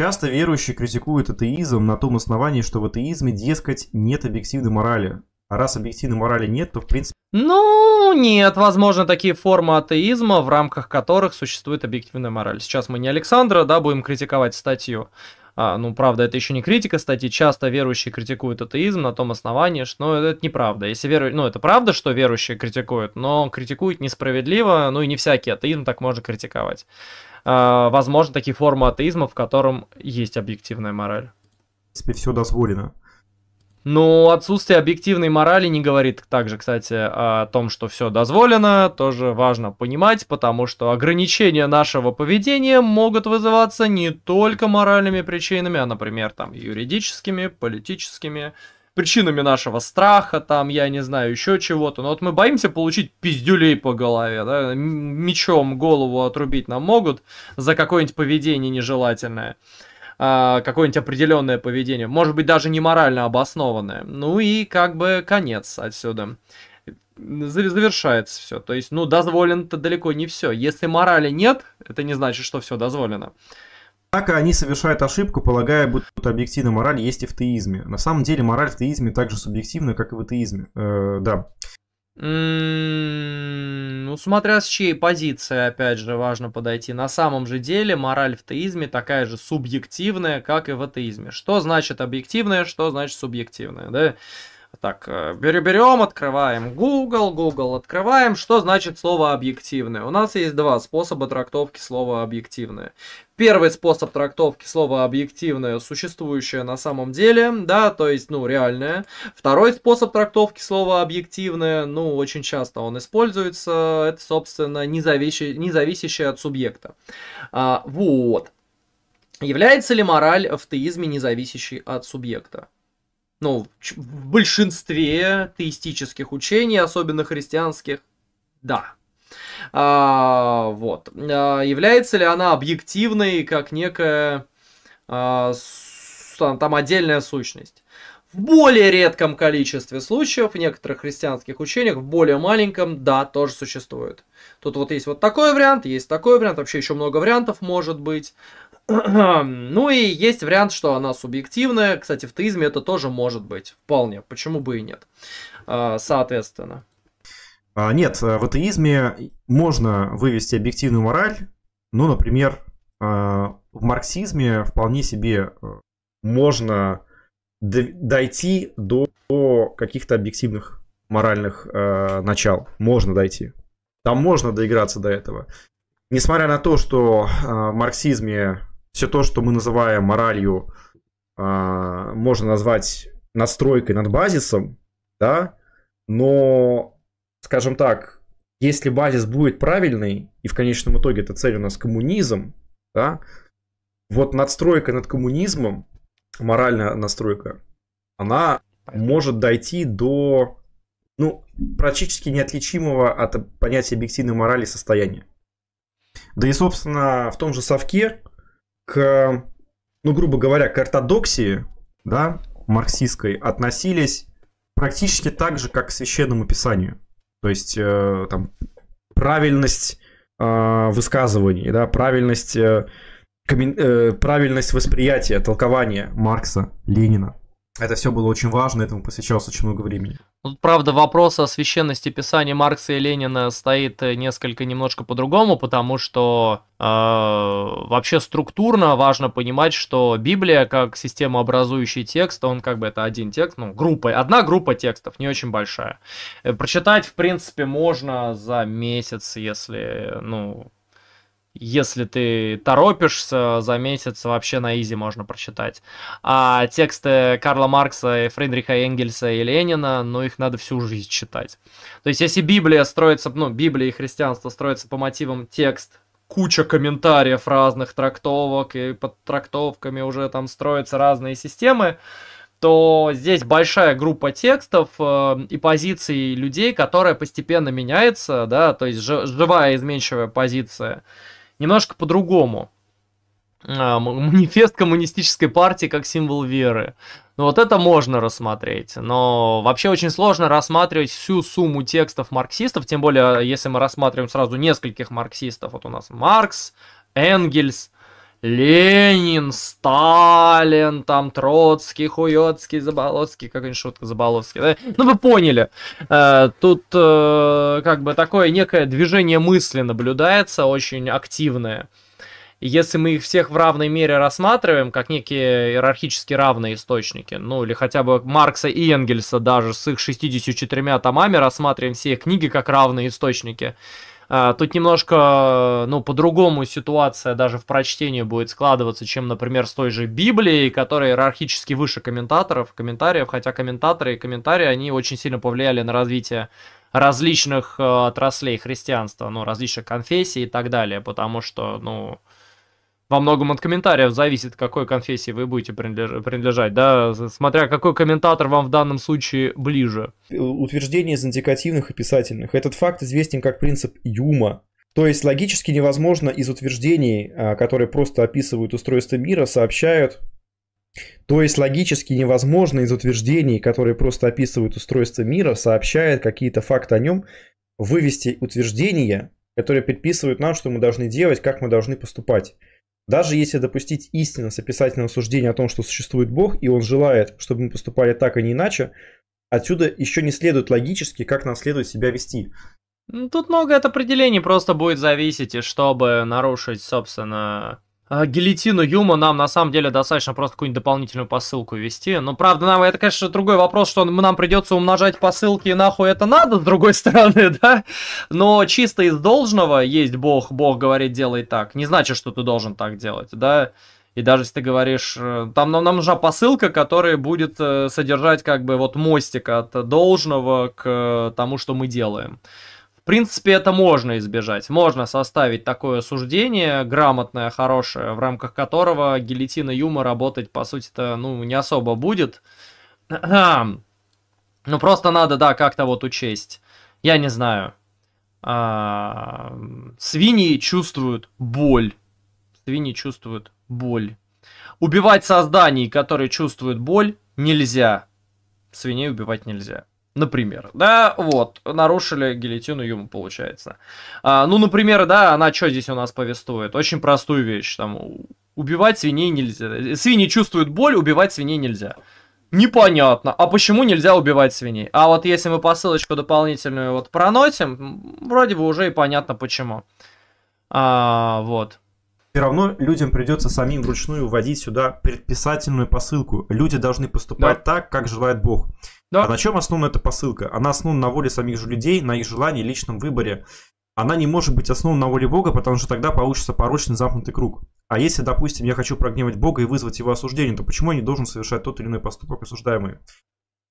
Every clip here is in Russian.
Часто верующие критикуют атеизм на том основании, что в атеизме, дескать, нет объективной морали. А раз объективной морали нет, то в принципе... Ну, нет, возможно, такие формы атеизма, в рамках которых существует объективная мораль. Сейчас мы не Александра, да, будем критиковать статью. А, ну, правда, это еще не критика статьи. Часто верующие критикуют атеизм на том основании, что ну, это неправда. Если веру... Ну, это правда, что верующие критикуют, но критикуют несправедливо, ну и не всякий атеизм так можно критиковать. А, возможно, такие формы атеизма, в котором есть объективная мораль. В принципе, все дозволено. Ну, отсутствие объективной морали не говорит также, кстати, о том, что все дозволено, тоже важно понимать, потому что ограничения нашего поведения могут вызываться не только моральными причинами, а, например, там, юридическими, политическими, причинами нашего страха, там, я не знаю, еще чего-то. Но вот мы боимся получить пиздюлей по голове, да, мечом голову отрубить нам могут за какое-нибудь поведение нежелательное а, какое-нибудь определенное поведение, может быть даже не морально обоснованное. Ну и как бы конец отсюда завершается все. То есть, ну, дозволено-то далеко не все. Если морали нет, это не значит, что все дозволено. Однако они совершают ошибку, полагая, будто объективная мораль есть и в теизме. На самом деле мораль в теизме так же субъективна, как и в атеизме. Э, да. Mm, ну, смотря с чьей позиции, опять же, важно подойти. На самом же деле мораль в теизме такая же субъективная, как и в атеизме. Что значит объективное, что значит субъективное, да? Так, э, берем, открываем Google, Google открываем. Что значит слово объективное? У нас есть два способа трактовки слова объективное. Первый способ трактовки слова объективное, существующее на самом деле, да, то есть, ну, реальное. Второй способ трактовки слова объективное, ну, очень часто он используется, это, собственно, независящее, независящее от субъекта. А, вот. Является ли мораль в теизме независящей от субъекта? ну, в большинстве теистических учений, особенно христианских, да. А, вот. А, является ли она объективной, как некая а, там отдельная сущность? В более редком количестве случаев в некоторых христианских учениях, в более маленьком, да, тоже существует. Тут вот есть вот такой вариант, есть такой вариант, вообще еще много вариантов может быть. Ну и есть вариант, что она субъективная. Кстати, в теизме это тоже может быть. Вполне. Почему бы и нет. А, соответственно. А, нет, э, в атеизме можно вывести объективную мораль. Ну, например, а, в марксизме вполне себе э, можно дойти до каких-то объективных моральных э, начал. Можно дойти. Там можно доиграться до этого несмотря на то, что в марксизме все то, что мы называем моралью, а, можно назвать настройкой над базисом, да, но, скажем так, если базис будет правильный, и в конечном итоге эта цель у нас коммунизм, да, вот надстройка над коммунизмом, моральная настройка, она может дойти до ну, практически неотличимого от понятия объективной морали состояния. Да и, собственно, в том же совке к, ну, грубо говоря, к ортодоксии, да, марксистской, относились практически так же, как к священному писанию. То есть, э, там, правильность э, высказываний, да, правильность, э, коммен, э, правильность восприятия, толкования Маркса, Ленина. Это все было очень важно, этому посвящалось очень много времени. Тут, правда, вопрос о священности писания Маркса и Ленина стоит э, несколько немножко по-другому, потому что э, вообще структурно важно понимать, что Библия как системообразующий текст, он как бы это один текст, ну, группа, одна группа текстов, не очень большая. Э, прочитать, в принципе, можно за месяц, если, ну, если ты торопишься, за месяц вообще на изи можно прочитать. А тексты Карла Маркса, Фридриха Энгельса и Ленина, ну, их надо всю жизнь читать. То есть, если Библия строится, ну, Библия и христианство строится по мотивам текст, куча комментариев разных трактовок, и под трактовками уже там строятся разные системы, то здесь большая группа текстов э, и позиций людей, которая постепенно меняется, да, то есть живая изменчивая позиция немножко по-другому. А, манифест коммунистической партии как символ веры. Ну вот это можно рассмотреть, но вообще очень сложно рассматривать всю сумму текстов марксистов, тем более а, если мы рассматриваем сразу нескольких марксистов. Вот у нас Маркс, Энгельс, Ленин, Сталин, там Троцкий, Хуёцкий, Заболоцкий, какая-нибудь шутка Заболоцкий, да? Ну вы поняли. Э, тут э, как бы такое некое движение мысли наблюдается, очень активное. если мы их всех в равной мере рассматриваем, как некие иерархически равные источники, ну или хотя бы Маркса и Энгельса даже с их 64 томами рассматриваем все их книги как равные источники, а, тут немножко, ну, по-другому ситуация даже в прочтении будет складываться, чем, например, с той же Библией, которая иерархически выше комментаторов, комментариев, хотя комментаторы и комментарии, они очень сильно повлияли на развитие различных э, отраслей христианства, ну, различных конфессий и так далее, потому что, ну, во многом от комментариев зависит, какой конфессии вы будете принадлежать, да, смотря какой комментатор вам в данном случае ближе. Э, утверждение из индикативных и писательных. Этот факт известен как принцип Юма. То есть логически невозможно из утверждений, а, которые просто описывают устройство мира, сообщают то есть логически невозможно из утверждений, которые просто описывают устройство мира, сообщают какие-то факты о нем, вывести утверждения, которые предписывают нам, что мы должны делать, как мы должны поступать. Даже если допустить истинно сописательное суждение о том, что существует Бог, и Он желает, чтобы мы поступали так, а не иначе, отсюда еще не следует логически, как нам следует себя вести. Ну, тут много от определений просто будет зависеть, и чтобы нарушить, собственно, а, гильотину Юма нам на самом деле достаточно просто какую-нибудь дополнительную посылку вести. Но правда, нам это, конечно, другой вопрос, что нам придется умножать посылки, и нахуй это надо, с другой стороны, да? Но чисто из должного есть Бог, Бог говорит, делай так. Не значит, что ты должен так делать, да? И даже если ты говоришь, э, там нам, нам нужна посылка, которая будет э, содержать как бы вот мостик от должного к э, тому, что мы делаем. В принципе, это можно избежать. Можно составить такое суждение, грамотное, хорошее, в рамках которого гильотина Юма работать, по сути-то, ну, не особо будет. Ну, просто надо, да, как-то вот учесть. Я не знаю. А... Свиньи чувствуют боль. Свиньи чувствуют боль. Убивать созданий, которые чувствуют боль, нельзя. Свиней убивать нельзя например, да, вот, нарушили гильотину Юма, получается. А, ну, например, да, она что здесь у нас повествует? Очень простую вещь, там, убивать свиней нельзя. Свиньи чувствуют боль, убивать свиней нельзя. Непонятно, а почему нельзя убивать свиней? А вот если мы посылочку дополнительную вот проносим, вроде бы уже и понятно почему. А, вот все равно людям придется самим вручную вводить сюда предписательную посылку. Люди должны поступать да. так, как желает Бог. Да. А на чем основана эта посылка? Она основана на воле самих же людей, на их желании, личном выборе. Она не может быть основана на воле Бога, потому что тогда получится порочный замкнутый круг. А если, допустим, я хочу прогневать Бога и вызвать его осуждение, то почему я не должен совершать тот или иной поступок осуждаемый?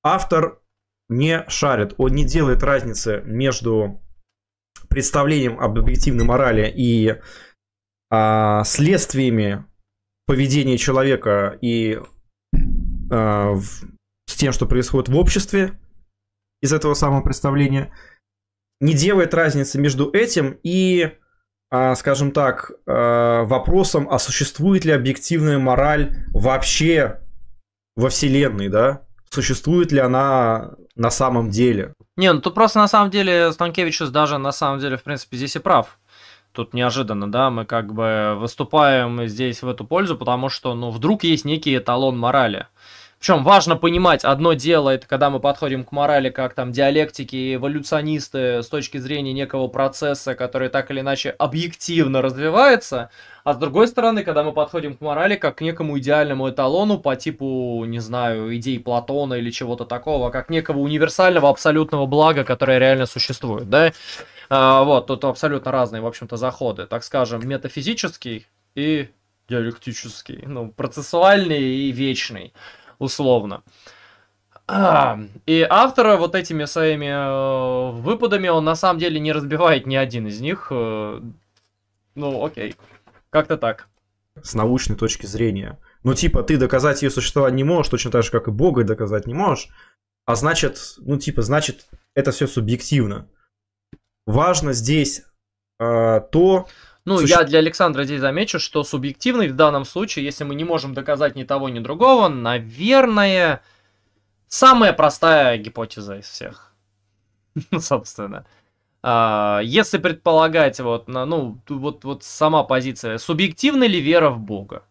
Автор не шарит, он не делает разницы между представлением об объективной морали и а, следствиями поведения человека и а, в, с тем, что происходит в обществе из этого самого представления, не делает разницы между этим и, а, скажем так, а, вопросом, а существует ли объективная мораль вообще во Вселенной, да? Существует ли она на самом деле? Не, ну тут просто на самом деле Станкевич даже на самом деле, в принципе, здесь и прав. Тут неожиданно, да, мы как бы выступаем здесь в эту пользу, потому что, ну, вдруг есть некий эталон морали. Причем важно понимать, одно дело, это когда мы подходим к морали как там диалектики, эволюционисты с точки зрения некого процесса, который так или иначе объективно развивается, а с другой стороны, когда мы подходим к морали как к некому идеальному эталону по типу, не знаю, идей Платона или чего-то такого, как некого универсального абсолютного блага, которое реально существует, да? А, вот, тут абсолютно разные, в общем-то, заходы. Так скажем, метафизический и диалектический. Ну, процессуальный и вечный, условно. И автора вот этими своими э, выпадами он на самом деле не разбивает ни один из них. Э, ну, окей. Как-то так. С научной точки зрения. Ну, типа, ты доказать ее существование не можешь, точно так же, как и Бога доказать не можешь. А значит, ну, типа, значит, это все субъективно. Важно здесь э, то... Ну, суще... я для Александра здесь замечу, что субъективный в данном случае, если мы не можем доказать ни того, ни другого, наверное, самая простая гипотеза из всех. Ну, собственно. А, если предполагать, вот, ну, вот, вот сама позиция, субъективна ли вера в Бога?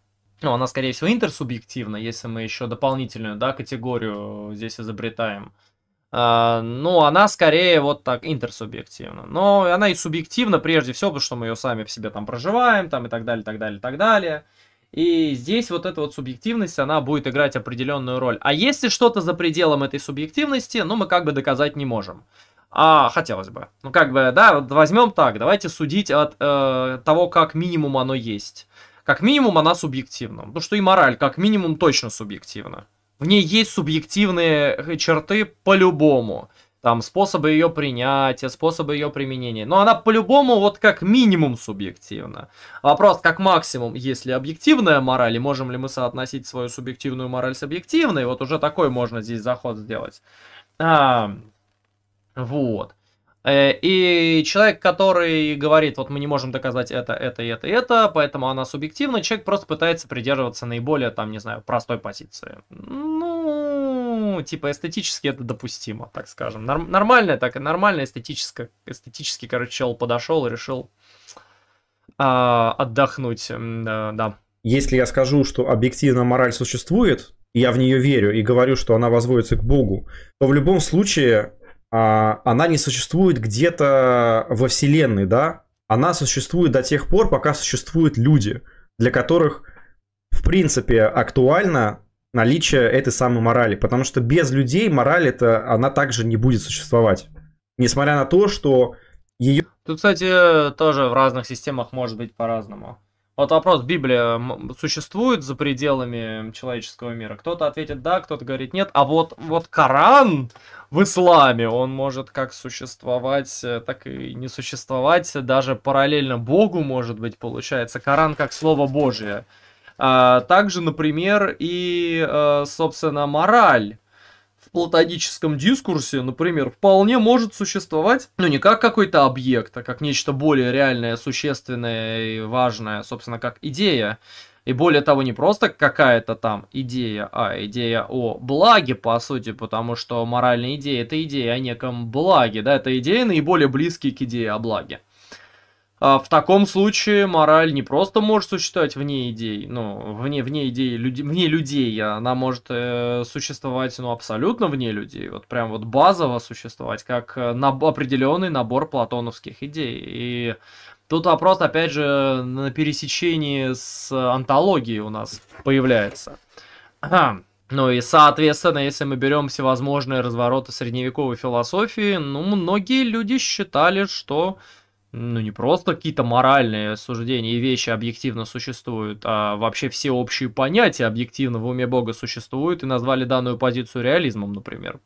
Ну, она, скорее всего, интерсубъективна, если мы еще дополнительную, да, категорию здесь изобретаем. А, ну, она скорее вот так интерсубъективна. Но она и субъективна прежде всего, потому что мы ее сами в себе там проживаем, там и так далее, так далее, так далее. И здесь вот эта вот субъективность, она будет играть определенную роль. А если что-то за пределом этой субъективности, ну, мы как бы доказать не можем. А хотелось бы. Ну, как бы, да, возьмем так, давайте судить от э, того, как минимум оно есть. Как минимум она субъективна. Потому что и мораль, как минимум, точно субъективна в ней есть субъективные э, черты по-любому. Там способы ее принятия, способы ее применения. Но она по-любому вот как минимум субъективна. Вопрос как максимум, если объективная мораль, и можем ли мы соотносить свою субъективную мораль с объективной, вот уже такой можно здесь заход сделать. А, вот. Э, и человек, который говорит, вот мы не можем доказать это, это, это, это, поэтому она субъективна, человек просто пытается придерживаться наиболее, там, не знаю, простой позиции. Ну, типа эстетически это допустимо, так скажем. нормально так, нормально эстетически, эстетически, короче, чел подошел и решил а, отдохнуть, да, да. Если я скажу, что объективно мораль существует, я в нее верю и говорю, что она возводится к Богу, то в любом случае а, она не существует где-то во Вселенной, да? Она существует до тех пор, пока существуют люди, для которых, в принципе, актуально наличие этой самой морали. Потому что без людей мораль это она также не будет существовать. Несмотря на то, что ее... Тут, кстати, тоже в разных системах может быть по-разному. Вот вопрос, Библия существует за пределами человеческого мира? Кто-то ответит да, кто-то говорит нет. А вот, вот Коран в исламе, он может как существовать, э, так и не существовать. Даже параллельно Богу, может быть, получается. Коран как Слово Божие. А также, например, и, э, собственно, мораль в платоническом дискурсе, например, вполне может существовать, ну, не как какой-то объект, а как нечто более реальное, существенное и важное, собственно, как идея. И более того, не просто какая-то там идея, а идея о благе, по сути, потому что моральная идея – это идея о неком благе, да, это идея наиболее близкие к идее о благе. А в таком случае мораль не просто может существовать вне идей, ну, вне, вне идей, люди, вне людей, она может э, существовать, ну, абсолютно вне людей, вот прям вот базово существовать, как э, наб определенный набор платоновских идей. И тут вопрос, опять же, на пересечении с антологией у нас появляется. Ну и, соответственно, если мы берем всевозможные развороты средневековой философии, ну, многие люди считали, что ну, не просто какие-то моральные суждения и вещи объективно существуют, а вообще все общие понятия объективно в уме Бога существуют, и назвали данную позицию реализмом, например.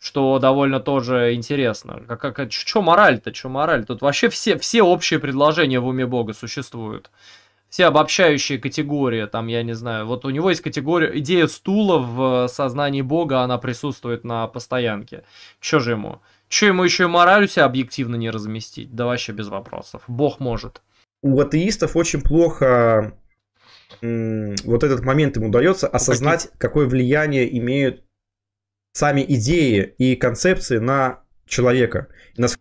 Что довольно тоже интересно. Как, как, чё мораль-то, чё мораль? Тут вообще все, все общие предложения в уме Бога существуют. Все обобщающие категории, там, я не знаю, вот у него есть категория, идея стула в э, сознании Бога, она присутствует на постоянке. Чё же ему? Че ему еще и мораль у себя объективно не разместить? Да вообще без вопросов. Бог может. У атеистов очень плохо вот этот момент им удается ну, осознать, Какие? какое влияние имеют сами идеи и концепции на человека.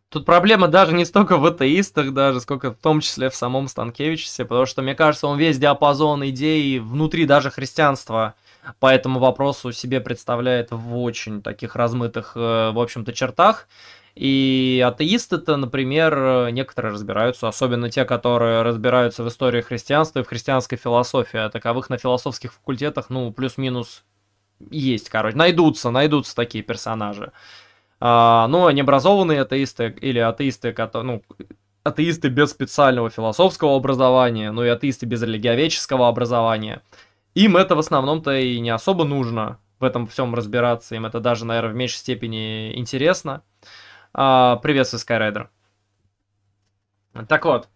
Тут проблема даже не столько в атеистах, даже сколько в том числе в самом Станкевиче, потому что, мне кажется, он весь диапазон идей внутри даже христианства по этому вопросу себе представляет в очень таких размытых, э, в общем-то, чертах. И атеисты-то, например, э, некоторые разбираются, особенно те, которые разбираются в истории христианства и в христианской философии, а таковых на философских факультетах, ну, плюс-минус есть, короче, найдутся, найдутся такие персонажи. А, ну, а необразованные атеисты или атеисты, которые, ну, атеисты без специального философского образования, ну и атеисты без религиоведческого образования – им это в основном-то и не особо нужно в этом всем разбираться. Им это даже, наверное, в меньшей степени интересно. А, приветствую, Skyraider. Так вот.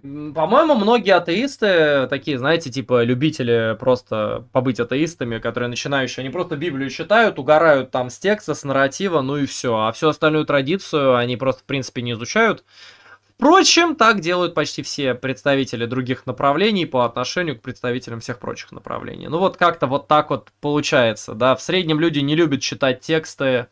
По-моему, многие атеисты, такие, знаете, типа любители просто побыть атеистами, которые начинающие, они просто Библию читают, угорают там с текста, с нарратива, ну и все. А всю остальную традицию они просто, в принципе, не изучают. Впрочем, так делают почти все представители других направлений по отношению к представителям всех прочих направлений. Ну вот как-то вот так вот получается, да. В среднем люди не любят читать тексты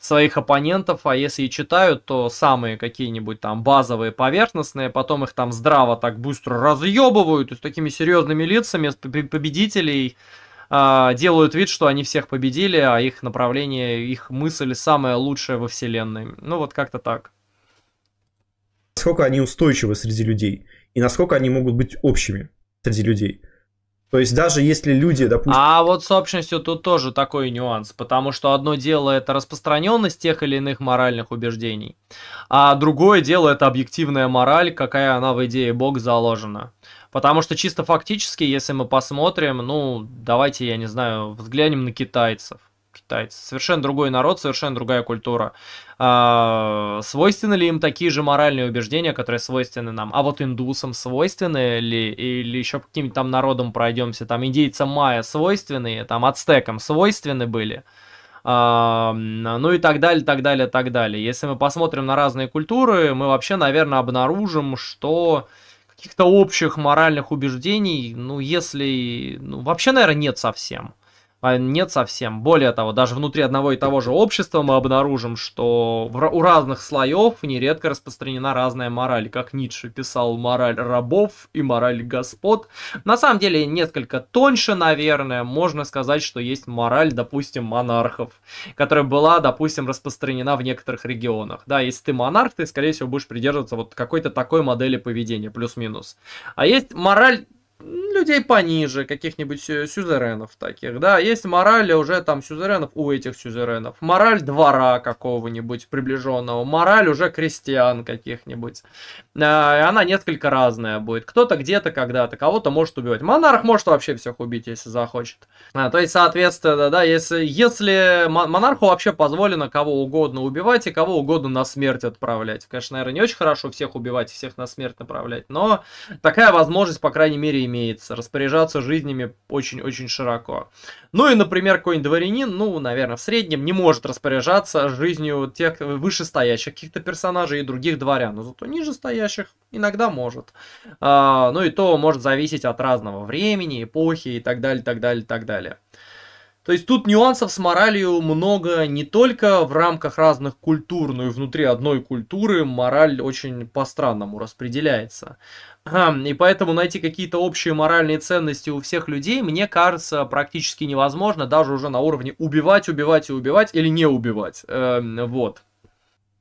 своих оппонентов, а если и читают, то самые какие-нибудь там базовые поверхностные, потом их там здраво так быстро разъебывают и с такими серьезными лицами победителей а, делают вид, что они всех победили, а их направление, их мысль самая лучшая во вселенной. Ну вот как-то так насколько они устойчивы среди людей и насколько они могут быть общими среди людей. То есть даже если люди, допустим... А вот с общностью тут тоже такой нюанс, потому что одно дело это распространенность тех или иных моральных убеждений, а другое дело это объективная мораль, какая она в идее Бог заложена. Потому что чисто фактически, если мы посмотрим, ну, давайте, я не знаю, взглянем на китайцев – китайцы. Совершенно другой народ, совершенно другая культура. А, свойственны ли им такие же моральные убеждения, которые свойственны нам? А вот индусам свойственны ли? Или еще каким-то там народам пройдемся? Там индейцам майя свойственные, там ацтекам свойственны были? Uh, ну и так далее, так далее, так далее. Если мы посмотрим на разные культуры, мы вообще, наверное, обнаружим, что каких-то общих моральных убеждений, ну, если... Ну, вообще, наверное, нет совсем. А нет совсем. Более того, даже внутри одного и того же общества мы обнаружим, что у разных слоев нередко распространена разная мораль. Как Ницше писал, мораль рабов и мораль господ. На самом деле, несколько тоньше, наверное, можно сказать, что есть мораль, допустим, монархов, которая была, допустим, распространена в некоторых регионах. Да, если ты монарх, ты, скорее всего, будешь придерживаться вот какой-то такой модели поведения, плюс-минус. А есть мораль людей пониже, каких-нибудь сюзеренов таких, да, есть мораль уже там сюзеренов у этих сюзеренов, мораль двора какого-нибудь приближенного, мораль уже крестьян каких-нибудь, а, она несколько разная будет, кто-то где-то когда-то кого-то может убивать, монарх может вообще всех убить, если захочет, а, то есть, соответственно, да, если, если монарху вообще позволено кого угодно убивать и кого угодно на смерть отправлять, конечно, наверное, не очень хорошо всех убивать, всех на смерть направлять, но такая возможность, по крайней мере, имеется. Распоряжаться жизнями очень-очень широко. Ну и, например, какой-нибудь дворянин, ну, наверное, в среднем не может распоряжаться жизнью тех вышестоящих каких-то персонажей и других дворян, но зато нижестоящих иногда может. А, ну и то может зависеть от разного времени, эпохи и так далее, так далее, так далее. То есть тут нюансов с моралью много не только в рамках разных культур, но и внутри одной культуры мораль очень по-странному распределяется. Хм, и поэтому найти какие-то общие моральные ценности у всех людей, мне кажется, практически невозможно, даже уже на уровне убивать, убивать и убивать или не убивать. Эм, вот.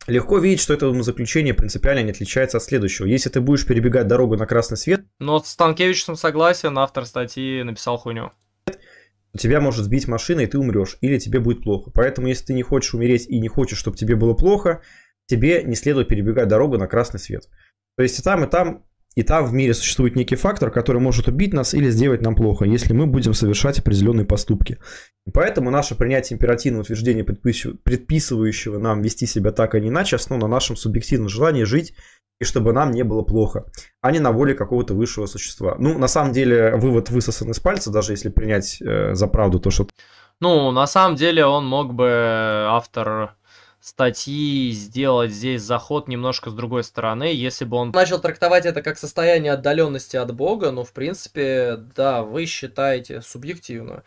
Легко видеть, что это заключение принципиально не отличается от следующего. Если ты будешь перебегать дорогу на красный свет... Но с Танкевичем согласен, автор статьи написал хуйню тебя может сбить машина, и ты умрешь, или тебе будет плохо. Поэтому, если ты не хочешь умереть и не хочешь, чтобы тебе было плохо, тебе не следует перебегать дорогу на красный свет. То есть и там, и там, и там в мире существует некий фактор, который может убить нас или сделать нам плохо, если мы будем совершать определенные поступки. И поэтому наше принятие императивного утверждения, предписывающего нам вести себя так, а не иначе, основано на нашем субъективном желании жить и чтобы нам не было плохо, а не на воле какого-то высшего существа. Ну, на самом деле, вывод высосан из пальца, даже если принять э, за правду то, что... Ну, на самом деле, он мог бы, э, автор статьи сделать здесь заход немножко с другой стороны, если бы он... Начал трактовать это как состояние отдаленности от Бога, но, ну, в принципе, да, вы считаете субъективно,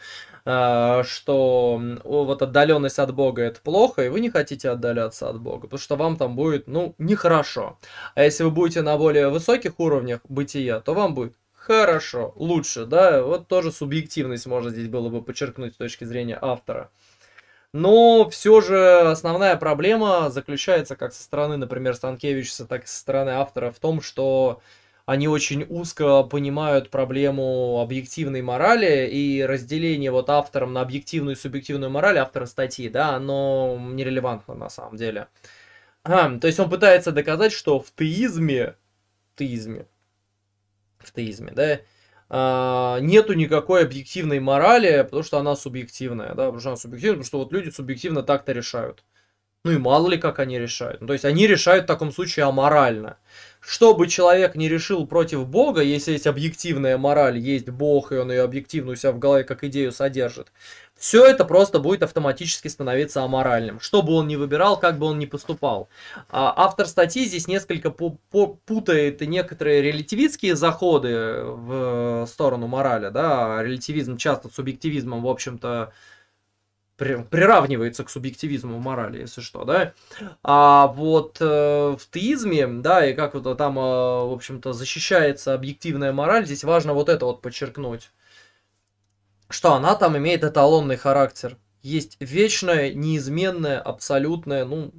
э, что вот отдаленность от Бога это плохо, и вы не хотите отдаляться от Бога, потому что вам там будет, ну, нехорошо. А если вы будете на более высоких уровнях бытия, то вам будет хорошо, лучше, да, вот тоже субъективность можно здесь было бы подчеркнуть с точки зрения автора. Но все же основная проблема заключается как со стороны, например, Станкевича, так и со стороны автора в том, что они очень узко понимают проблему объективной морали и разделение вот автором на объективную и субъективную мораль автора статьи, да, оно нерелевантно на самом деле. А, то есть он пытается доказать, что в теизме, в теизме, в теизме, да, а, нету никакой объективной морали, потому что она субъективная, да, потому что она субъективная, потому что вот люди субъективно так-то решают. Ну и мало ли как они решают. Ну, то есть они решают в таком случае аморально что бы человек не решил против Бога, если есть объективная мораль, есть Бог, и он ее объективно у себя в голове как идею содержит, все это просто будет автоматически становиться аморальным. Что бы он ни выбирал, как бы он ни поступал. А автор статьи здесь несколько путает некоторые релятивистские заходы в э, сторону морали. Да? А релятивизм часто с субъективизмом, в общем-то, приравнивается к субъективизму морали, если что, да. А вот э, в теизме, да, и как вот там, э, в общем-то, защищается объективная мораль, здесь важно вот это вот подчеркнуть, что она там имеет эталонный характер. Есть вечная, неизменная, абсолютная, ну,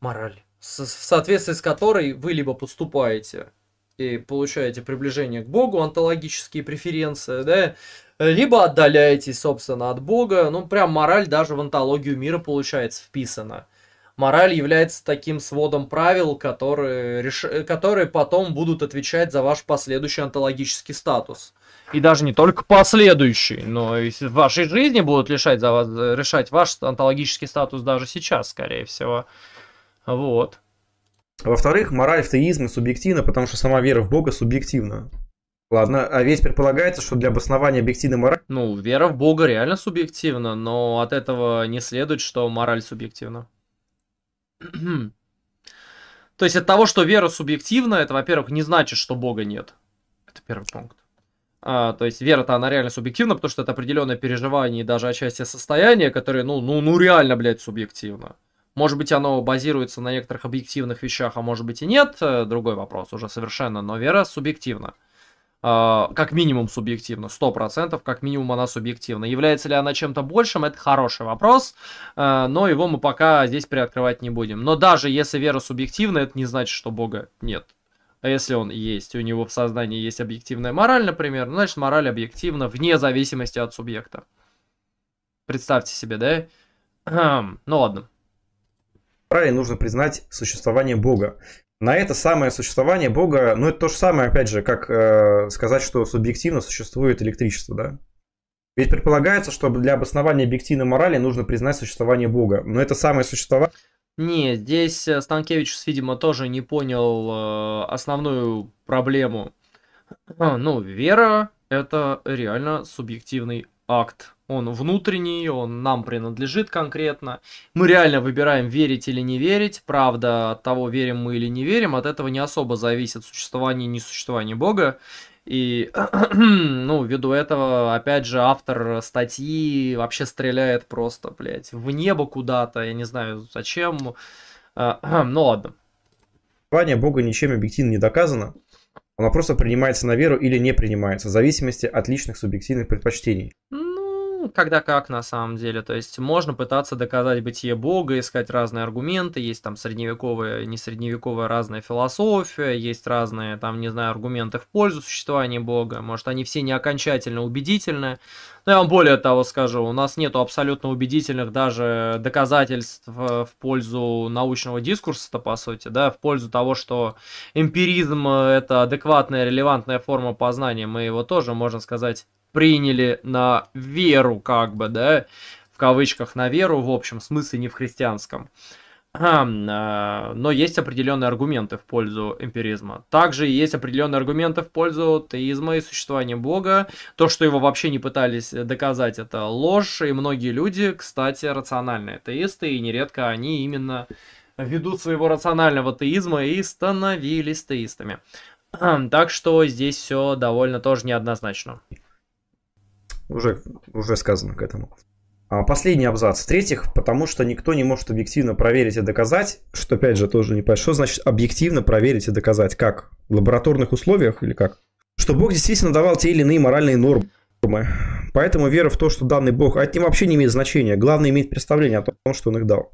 мораль, с- в соответствии с которой вы либо поступаете и получаете приближение к Богу, антологические преференции, да, либо отдаляетесь, собственно, от Бога. Ну, прям мораль даже в антологию мира, получается, вписана. Мораль является таким сводом правил, которые, реш... которые потом будут отвечать за ваш последующий антологический статус. И даже не только последующий, но и в вашей жизни будут лишать за вас, решать ваш антологический статус даже сейчас, скорее всего. Вот. Во-вторых, мораль в теизме субъективна, потому что сама вера в Бога субъективна. Ладно, а ведь предполагается, что для обоснования объективной морали... Ну, вера в Бога реально субъективна, но от этого не следует, что мораль субъективна. То есть от того, что вера субъективна, это, во-первых, не значит, что Бога нет. Это первый пункт. А, то есть вера-то она реально субъективна, потому что это определенное переживание и даже отчасти состояние, которое, ну, ну, ну реально, блядь, субъективно. Может быть, оно базируется на некоторых объективных вещах, а может быть и нет, э, другой вопрос уже совершенно, но вера субъективна. А, как минимум субъективно, 100%, как минимум она субъективна. Является ли она чем-то большим, это хороший вопрос, а, но его мы пока здесь приоткрывать не будем. Но даже если вера субъективна, это не значит, что Бога нет. А если он есть, у него в сознании есть объективная мораль, например, ну, значит мораль объективна вне зависимости от субъекта. Представьте себе, да? Хм, ну ладно Правильно, нужно признать существование Бога на это самое существование Бога, ну это то же самое, опять же, как э, сказать, что субъективно существует электричество, да? Ведь предполагается, что для обоснования объективной морали нужно признать существование Бога. Но это самое существование... Не, здесь э, Станкевич, видимо, тоже не понял э, основную проблему. А, ну, вера – это реально субъективный акт. Он внутренний, он нам принадлежит конкретно. Мы реально выбираем верить или не верить. Правда, от того, верим мы или не верим, от этого не особо зависит существование и несуществование Бога. И, ну, ввиду этого, опять же, автор статьи вообще стреляет просто, блядь, в небо куда-то, я не знаю зачем. А, ну ладно. Существование Бога ничем объективно не доказано. Оно просто принимается на веру или не принимается, в зависимости от личных субъективных предпочтений ну, когда как на самом деле. То есть можно пытаться доказать бытие Бога, искать разные аргументы. Есть там средневековая, не средневековая разная философия, есть разные, там, не знаю, аргументы в пользу существования Бога. Может, они все не окончательно убедительны. Но я вам более того скажу, у нас нету абсолютно убедительных даже доказательств э, в пользу научного дискурса-то, по сути, да, в пользу того, что эмпиризм э, — это адекватная, релевантная форма познания. Мы его тоже, можно сказать, приняли на веру, как бы, да, в кавычках на веру, в общем смысле, не в христианском. Хм, а, но есть определенные аргументы в пользу эмпиризма. Также есть определенные аргументы в пользу теизма и существования Бога. То, что его вообще не пытались доказать, это ложь. И многие люди, кстати, рациональные теисты, и нередко они именно ввиду своего рационального теизма и становились теистами. Хм, так что здесь все довольно тоже неоднозначно уже, уже сказано к этому. А Последний абзац. В-третьих, потому что никто не может объективно проверить и доказать, что, опять же, тоже не понятно, что значит объективно проверить и доказать. Как? В лабораторных условиях или как? Что Бог действительно давал те или иные моральные нормы. Поэтому вера в то, что данный Бог, а это вообще не имеет значения. Главное иметь представление о том, что он их дал.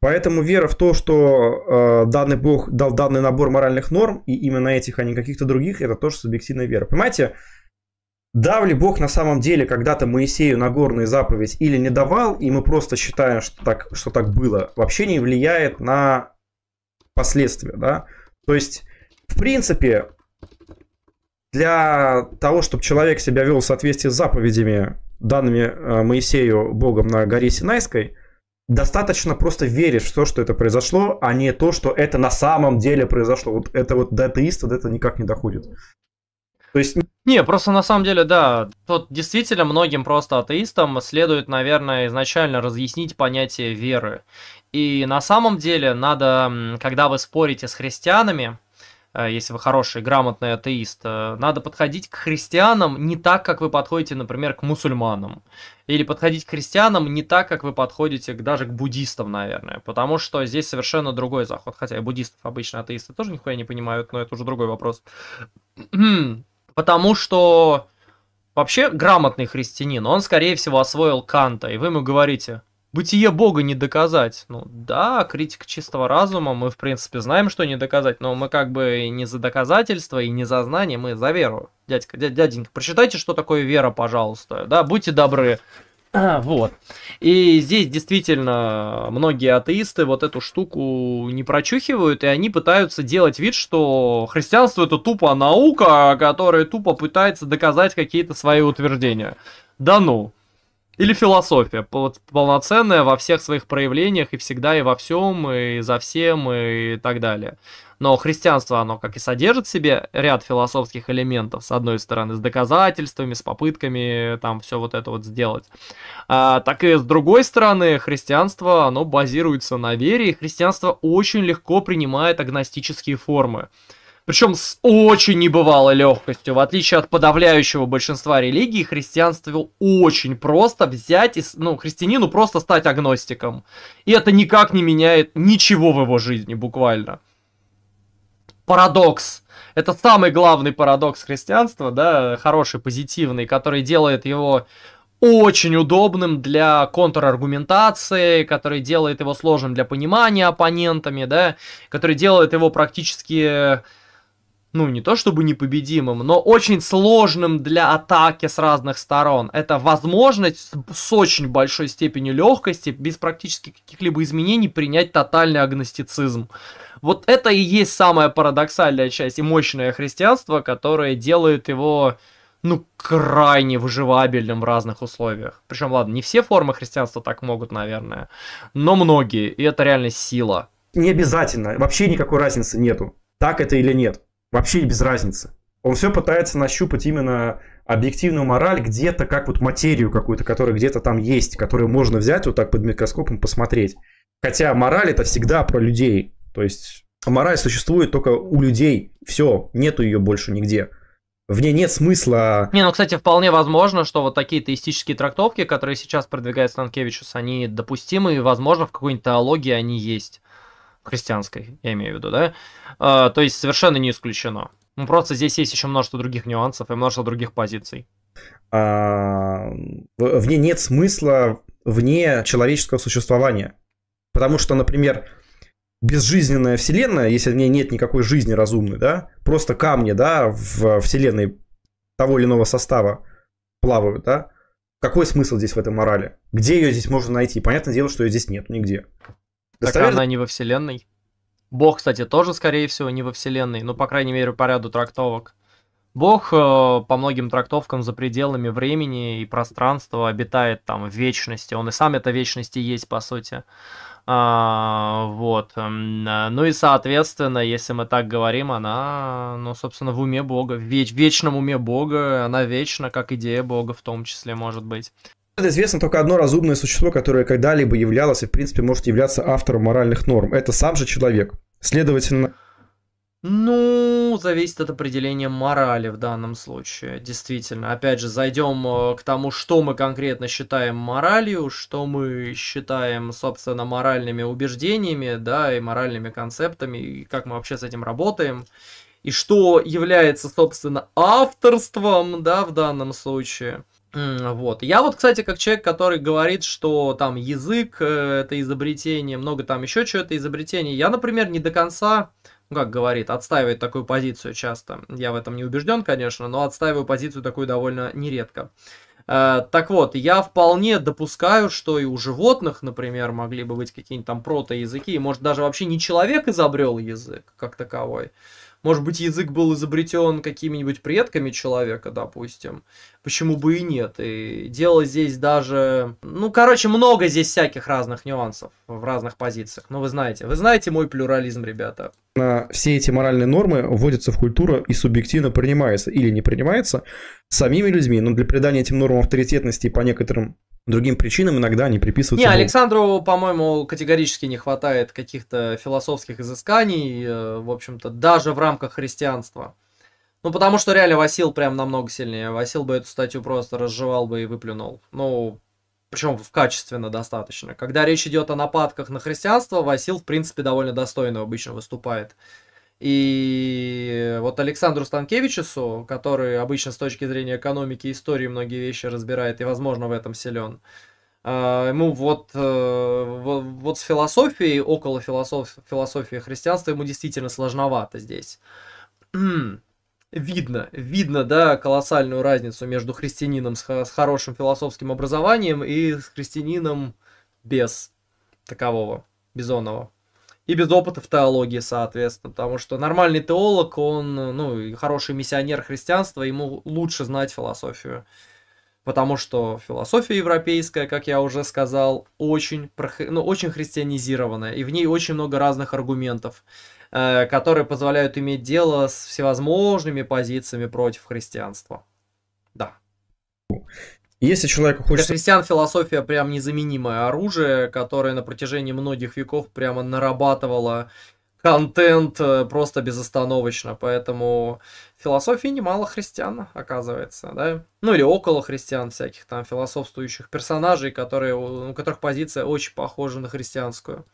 Поэтому вера в то, что э, данный Бог дал данный набор моральных норм, и именно этих, а не каких-то других, это тоже субъективная вера. Понимаете, дав ли Бог на самом деле когда-то Моисею Нагорную заповедь или не давал, и мы просто считаем, что так, что так было, вообще не влияет на последствия. Да? То есть, в принципе, для того, чтобы человек себя вел в соответствии с заповедями, данными э, Моисею Богом на горе Синайской, достаточно просто верить в то, что это произошло, а не то, что это на самом деле произошло. Вот это вот до атеиста вот это никак не доходит. То есть... Не, просто на самом деле, да, тут действительно многим просто атеистам следует, наверное, изначально разъяснить понятие веры. И на самом деле надо, когда вы спорите с христианами, э, если вы хороший, грамотный атеист, э, надо подходить к христианам не так, как вы подходите, например, к мусульманам. Или подходить к христианам не так, как вы подходите даже к буддистам, наверное. Потому что здесь совершенно другой заход. Хотя и буддистов обычно атеисты тоже нихуя не понимают, но это уже другой вопрос. Потому что вообще грамотный христианин, он, скорее всего, освоил Канта. И вы ему говорите, бытие Бога не доказать. Ну да, критика чистого разума, мы, в принципе, знаем, что не доказать, но мы как бы не за доказательство и не за знание, мы за веру. Дядька, дяденька, прочитайте, что такое вера, пожалуйста. Да, будьте добры. Вот. И здесь действительно многие атеисты вот эту штуку не прочухивают, и они пытаются делать вид, что христианство это тупо наука, которая тупо пытается доказать какие-то свои утверждения. Да ну. Или философия, полноценная во всех своих проявлениях и всегда и во всем, и за всем, и так далее. Но христианство, оно как и содержит в себе ряд философских элементов, с одной стороны, с доказательствами, с попытками там все вот это вот сделать. А, так и с другой стороны, христианство, оно базируется на вере, и христианство очень легко принимает агностические формы. Причем с очень небывалой легкостью. В отличие от подавляющего большинства религий, христианству очень просто взять и, ну, христианину просто стать агностиком. И это никак не меняет ничего в его жизни, буквально парадокс. Это самый главный парадокс христианства, да, хороший, позитивный, который делает его очень удобным для контраргументации, который делает его сложным для понимания оппонентами, да, который делает его практически, ну, не то чтобы непобедимым, но очень сложным для атаки с разных сторон. Это возможность с очень большой степенью легкости, без практически каких-либо изменений, принять тотальный агностицизм. Вот это и есть самая парадоксальная часть и мощное христианство, которое делает его ну, крайне выживабельным в разных условиях. Причем, ладно, не все формы христианства так могут, наверное, но многие, и это реально сила. Не обязательно, вообще никакой разницы нету, так это или нет, вообще без разницы. Он все пытается нащупать именно объективную мораль где-то, как вот материю какую-то, которая где-то там есть, которую можно взять вот так под микроскопом посмотреть. Хотя мораль это всегда про людей, то есть мораль существует только у людей. Все, нету ее больше нигде. В ней нет смысла. Не, ну, кстати, вполне возможно, что вот такие теистические трактовки, которые сейчас продвигает Станкевичус, они допустимы, и, возможно, в какой-нибудь теологии они есть. Христианской, я имею в виду, да? А, то есть совершенно не исключено. Ну, просто здесь есть еще множество других нюансов и множество других позиций. А, в ней нет смысла вне человеческого существования. Потому что, например, безжизненная вселенная, если в ней нет никакой жизни разумной, да, просто камни, да, в вселенной того или иного состава плавают, да, какой смысл здесь в этой морали? Где ее здесь можно найти? Понятное дело, что ее здесь нет нигде. Достоверно... Так она не во вселенной. Бог, кстати, тоже, скорее всего, не во вселенной, ну, по крайней мере, по ряду трактовок. Бог э, по многим трактовкам за пределами времени и пространства обитает там в вечности. Он и сам это вечности есть, по сути. А, вот. А, ну и, соответственно, если мы так говорим, она, ну, собственно, в уме Бога, в веч- вечном уме Бога, она вечна, как идея Бога в том числе, может быть. Это известно только одно разумное существо, которое когда-либо являлось и, в принципе, может являться автором моральных норм. Это сам же человек. Следовательно, ну, зависит от определения морали в данном случае, действительно. Опять же, зайдем э, к тому, что мы конкретно считаем моралью, что мы считаем, собственно, моральными убеждениями, да, и моральными концептами, и как мы вообще с этим работаем, и что является, собственно, авторством, да, в данном случае. Вот. Я вот, кстати, как человек, который говорит, что там язык э, это изобретение, много там еще чего-то изобретение, я, например, не до конца ну, как говорит, отстаивает такую позицию часто. Я в этом не убежден, конечно, но отстаиваю позицию такую довольно нередко. Э, так вот, я вполне допускаю, что и у животных, например, могли бы быть какие-нибудь там протоязыки, может даже вообще не человек изобрел язык как таковой, может быть, язык был изобретен какими-нибудь предками человека, допустим. Почему бы и нет? И дело здесь даже... Ну, короче, много здесь всяких разных нюансов в разных позициях. Но ну, вы знаете, вы знаете мой плюрализм, ребята. Все эти моральные нормы вводятся в культуру и субъективно принимаются или не принимаются самими людьми. Но ну, для придания этим нормам авторитетности по некоторым другим причинам иногда они приписываются. Не, Александру, по-моему, категорически не хватает каких-то философских изысканий, э, в общем-то, даже в рамках христианства. Ну, потому что реально Васил прям намного сильнее. Васил бы эту статью просто разжевал бы и выплюнул. Ну, причем в качественно достаточно. Когда речь идет о нападках на христианство, Васил, в принципе, довольно достойно обычно выступает. И вот Александру Станкевичусу, который обычно с точки зрения экономики и истории многие вещи разбирает и, возможно, в этом силен, а, ему вот, э, вот с философией, около философ, философии христианства ему действительно сложновато здесь. Видно, видно, да, колоссальную разницу между христианином с, с хорошим философским образованием и христианином без такового, безонного и без опыта в теологии, соответственно, потому что нормальный теолог, он, ну, хороший миссионер христианства, ему лучше знать философию, потому что философия европейская, как я уже сказал, очень, ну, очень христианизированная, и в ней очень много разных аргументов, э, которые позволяют иметь дело с всевозможными позициями против христианства. Да. Если человеку хочется... Для христиан философия прям незаменимое оружие, которое на протяжении многих веков прямо нарабатывало контент э, просто безостановочно. Поэтому философии немало христиан, оказывается, да? Ну или около христиан всяких там философствующих персонажей, которые, у которых позиция очень похожа на христианскую.